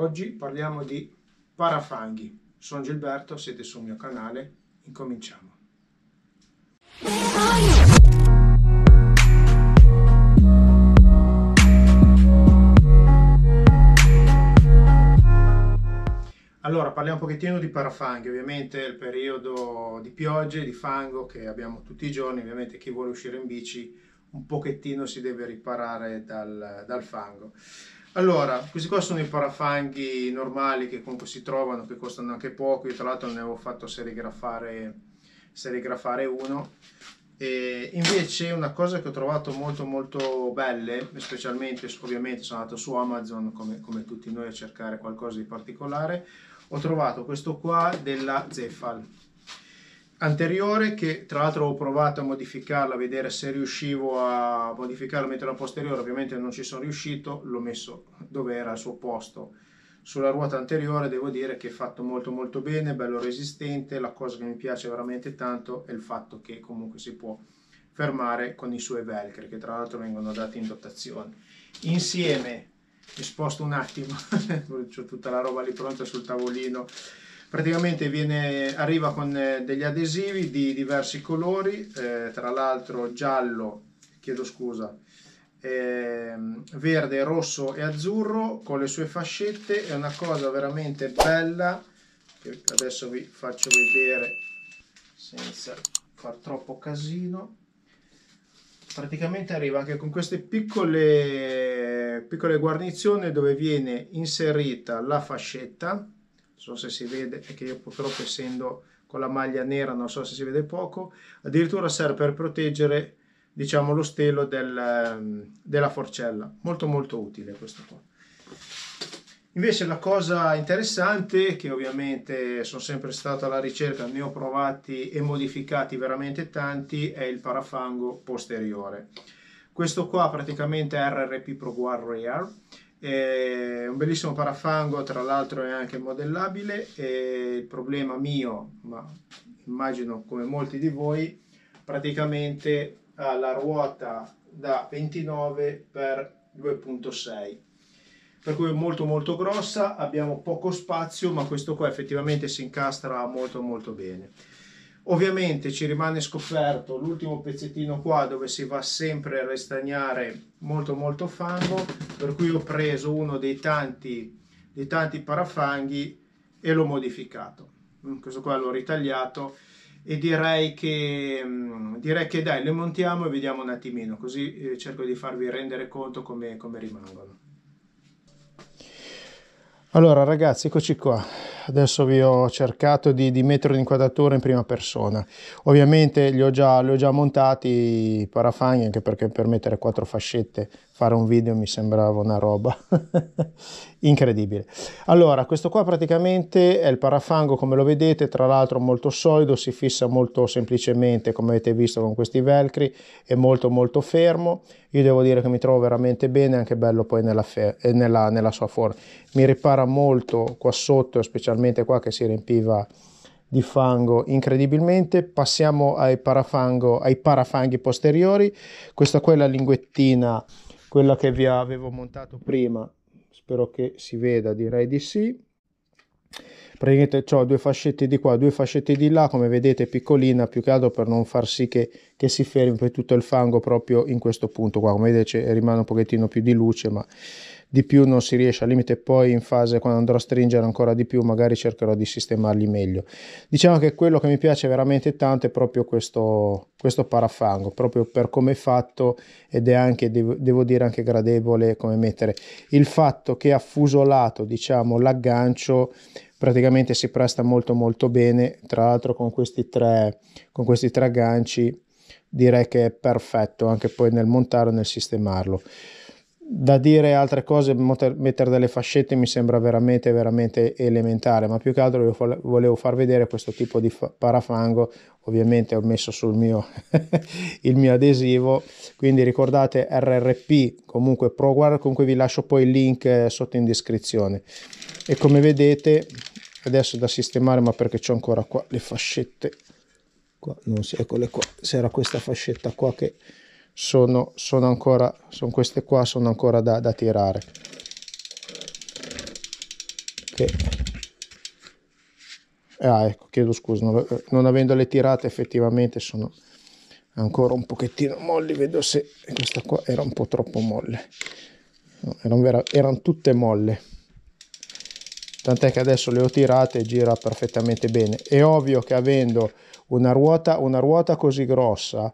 Oggi parliamo di parafanghi. Sono Gilberto, siete sul mio canale, incominciamo. Allora, parliamo un pochettino di parafanghi, ovviamente è il periodo di piogge, di fango che abbiamo tutti i giorni, ovviamente chi vuole uscire in bici un pochettino si deve riparare dal, dal fango. Allora, questi qua sono i parafanghi normali che comunque si trovano, che costano anche poco, io tra l'altro ne avevo fatto serigrafare, serigrafare uno. E invece una cosa che ho trovato molto molto belle, specialmente ovviamente sono andato su Amazon come, come tutti noi a cercare qualcosa di particolare, ho trovato questo qua della Zefal anteriore che tra l'altro ho provato a modificarla, a vedere se riuscivo a modificarla, mentre la posteriore, ovviamente non ci sono riuscito, l'ho messo dove era al suo posto. Sulla ruota anteriore devo dire che è fatto molto molto bene, bello resistente, la cosa che mi piace veramente tanto è il fatto che comunque si può fermare con i suoi velcri che tra l'altro vengono dati in dotazione. Insieme, mi sposto un attimo, ho tutta la roba lì pronta sul tavolino, praticamente viene, arriva con eh, degli adesivi di diversi colori, eh, tra l'altro giallo, chiedo scusa, eh, verde, rosso e azzurro con le sue fascette, è una cosa veramente bella che adesso vi faccio vedere senza far troppo casino. Praticamente arriva anche con queste piccole, piccole guarnizioni dove viene inserita la fascetta non so se si vede, è che io purtroppo essendo con la maglia nera non so se si vede poco, addirittura serve per proteggere diciamo lo stelo del, della forcella, molto molto utile questo qua. Invece la cosa interessante, che ovviamente sono sempre stato alla ricerca, ne ho provati e modificati veramente tanti, è il parafango posteriore. Questo qua praticamente è RRP Pro Guard Rear, è un bellissimo parafango, tra l'altro è anche modellabile e il problema mio, ma immagino come molti di voi, praticamente ha la ruota da 29 x 2.6 per cui è molto molto grossa, abbiamo poco spazio ma questo qua effettivamente si incastra molto molto bene. Ovviamente ci rimane scoperto l'ultimo pezzettino qua dove si va sempre a restagnare molto molto fango, per cui ho preso uno dei tanti, dei tanti parafanghi e l'ho modificato. Mm, questo qua l'ho ritagliato e direi che, mm, direi che dai, le montiamo e vediamo un attimino, così eh, cerco di farvi rendere conto come, come rimangono. Allora ragazzi, eccoci qua adesso vi ho cercato di, di mettere l'inquadratura in prima persona. Ovviamente li ho già, li ho già montati i parafagni anche perché per mettere quattro fascette fare un video mi sembrava una roba incredibile. Allora, questo qua praticamente è il parafango come lo vedete, tra l'altro molto solido, si fissa molto semplicemente come avete visto con questi velcri, è molto molto fermo. Io devo dire che mi trovo veramente bene, anche bello poi nella, eh, nella, nella sua forma. Mi ripara molto qua sotto, specialmente qua che si riempiva di fango incredibilmente passiamo ai parafango ai parafanghi posteriori questa qua è la linguettina quella che vi avevo montato prima spero che si veda direi di sì praticamente ho due fascette di qua due fascette di là come vedete piccolina più che altro per non far sì che che si fermi per tutto il fango proprio in questo punto qua come vedete rimane un pochettino più di luce ma di più non si riesce al limite poi in fase quando andrò a stringere ancora di più magari cercherò di sistemarli meglio diciamo che quello che mi piace veramente tanto è proprio questo, questo parafango proprio per come è fatto ed è anche devo dire anche gradevole come mettere il fatto che ha fusolato diciamo l'aggancio praticamente si presta molto molto bene tra l'altro con questi tre con questi tre agganci direi che è perfetto anche poi nel montare e nel sistemarlo da dire altre cose, mettere delle fascette mi sembra veramente, veramente elementare, ma più che altro io volevo far vedere questo tipo di parafango, ovviamente ho messo sul mio, il mio adesivo, quindi ricordate RRP, comunque ProGuard, con cui vi lascio poi il link eh, sotto in descrizione. E come vedete, adesso da sistemare, ma perché ho ancora qua le fascette, qua, non si, eccole qua, c'era questa fascetta qua che sono, sono ancora, sono queste qua, sono ancora da, da tirare. Che... Ah, ecco, chiedo scusa, non, non avendole tirate effettivamente sono ancora un pochettino molli, vedo se questa qua era un po' troppo molle. No, erano, vera, erano tutte molle tant'è che adesso le ho tirate e gira perfettamente bene è ovvio che avendo una ruota, una ruota così grossa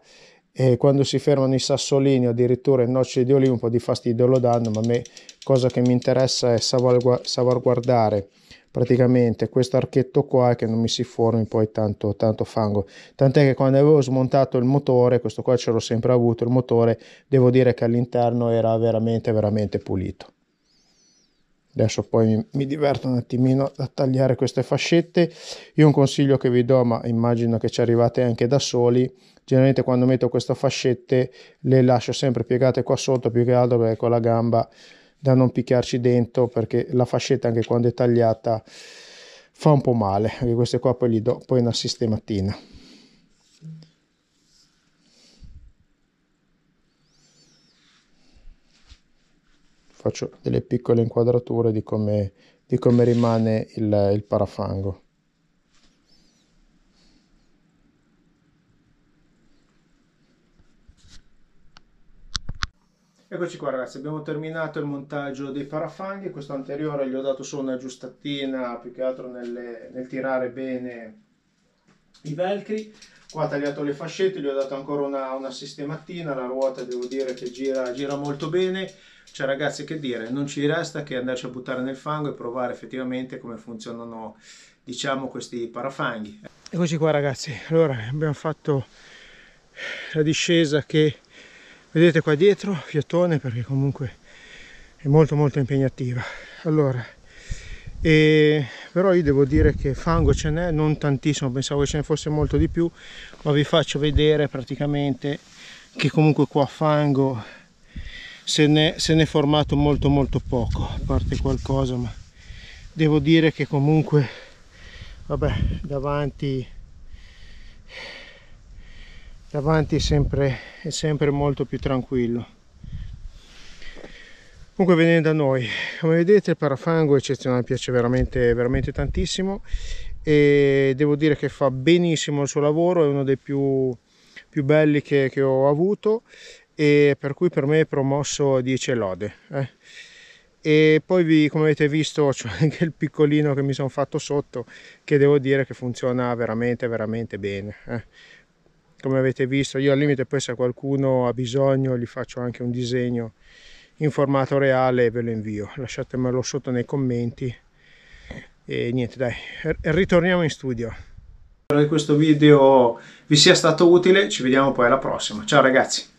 e quando si fermano i sassolini addirittura il nocci di un po' di fastidio lo danno ma a me cosa che mi interessa è salvaguardare praticamente questo archetto qua che non mi si formi poi tanto, tanto fango tant'è che quando avevo smontato il motore questo qua ce l'ho sempre avuto il motore devo dire che all'interno era veramente veramente pulito adesso poi mi, mi, diverto un attimino a tagliare queste fascette io un consiglio che vi do ma immagino che ci arrivate anche da soli generalmente quando metto queste fascette le lascio sempre piegate qua sotto più che altro perché con la gamba da non picchiarci dentro perché la fascetta anche quando è tagliata fa un po' male anche queste qua poi gli do poi una sistematina faccio delle piccole inquadrature di come, di come rimane il, il parafango. Eccoci qua ragazzi, abbiamo terminato il montaggio dei parafanghi, questo anteriore gli ho dato solo una giustatina più che altro nelle, nel tirare bene i velcri, qua ha tagliato le fascette, gli ho dato ancora una, una sistematina, la ruota devo dire che gira, gira molto bene, cioè ragazzi che dire, non ci resta che andarci a buttare nel fango e provare effettivamente come funzionano diciamo questi parafanghi. Eccoci qua ragazzi, allora abbiamo fatto la discesa che vedete qua dietro, fiatone perché comunque è molto molto impegnativa. Allora, e però io devo dire che fango ce n'è non tantissimo pensavo che ce ne fosse molto di più ma vi faccio vedere praticamente che comunque qua fango se ne se n'è formato molto molto poco a parte qualcosa ma devo dire che comunque vabbè davanti davanti è sempre, è sempre molto più tranquillo comunque venendo da noi come vedete il parafango è eccezionale piace veramente veramente tantissimo e devo dire che fa benissimo il suo lavoro è uno dei più, più belli che, che, ho avuto e per cui per me è promosso 10 lode eh. e poi vi, come avete visto c'è anche il piccolino che mi sono fatto sotto che devo dire che funziona veramente veramente bene eh come avete visto io al limite poi se qualcuno ha bisogno gli faccio anche un disegno in formato reale ve lo invio lasciatemelo sotto nei commenti e niente dai ritorniamo in studio spero che questo video vi sia stato utile ci vediamo poi alla prossima ciao ragazzi